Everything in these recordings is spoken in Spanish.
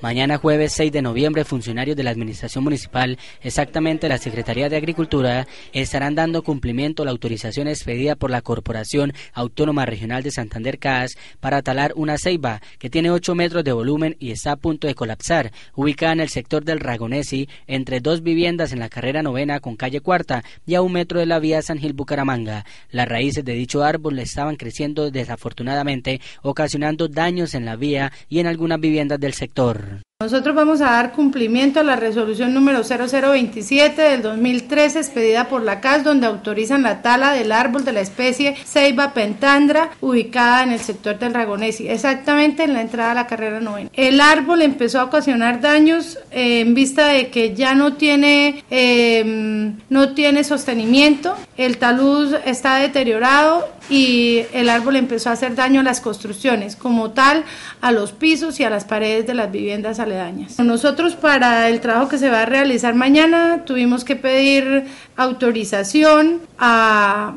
Mañana jueves 6 de noviembre, funcionarios de la Administración Municipal, exactamente la Secretaría de Agricultura, estarán dando cumplimiento a la autorización expedida por la Corporación Autónoma Regional de Santander CAS para talar una ceiba que tiene 8 metros de volumen y está a punto de colapsar, ubicada en el sector del Ragonesi, entre dos viviendas en la carrera novena con calle cuarta y a un metro de la vía San Gil Bucaramanga. Las raíces de dicho árbol le estaban creciendo desafortunadamente, ocasionando daños en la vía y en algunas viviendas del sector. Nosotros vamos a dar cumplimiento a la resolución número 0027 del 2013 expedida por la CAS donde autorizan la tala del árbol de la especie Ceiba pentandra ubicada en el sector del Ragonesi, exactamente en la entrada a la carrera 9 El árbol empezó a ocasionar daños eh, en vista de que ya no tiene, em, no tiene sostenimiento, el talud está deteriorado y el árbol empezó a hacer daño a las construcciones, como tal a los pisos y a las paredes de las viviendas. Nosotros para el trabajo que se va a realizar mañana tuvimos que pedir autorización a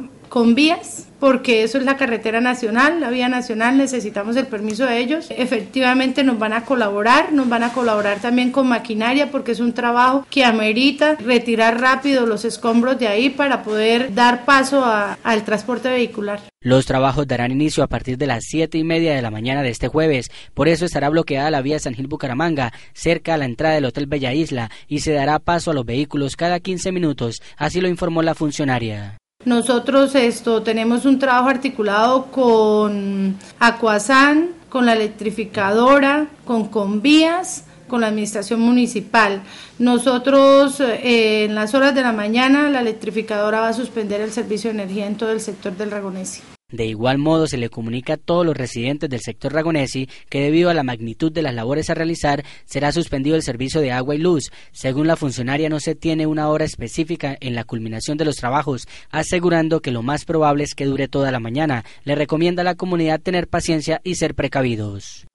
vías porque eso es la carretera nacional, la vía nacional, necesitamos el permiso de ellos. Efectivamente nos van a colaborar, nos van a colaborar también con maquinaria porque es un trabajo que amerita retirar rápido los escombros de ahí para poder dar paso al transporte vehicular. Los trabajos darán inicio a partir de las 7 y media de la mañana de este jueves. Por eso estará bloqueada la vía San Gil Bucaramanga, cerca a la entrada del Hotel Bella Isla, y se dará paso a los vehículos cada 15 minutos. Así lo informó la funcionaria. Nosotros esto, tenemos un trabajo articulado con Acuasan, con la electrificadora, con Convías, con la administración municipal. Nosotros eh, en las horas de la mañana la electrificadora va a suspender el servicio de energía en todo el sector del Ragonesi. De igual modo, se le comunica a todos los residentes del sector Ragonesi que debido a la magnitud de las labores a realizar, será suspendido el servicio de agua y luz. Según la funcionaria, no se tiene una hora específica en la culminación de los trabajos, asegurando que lo más probable es que dure toda la mañana. Le recomienda a la comunidad tener paciencia y ser precavidos.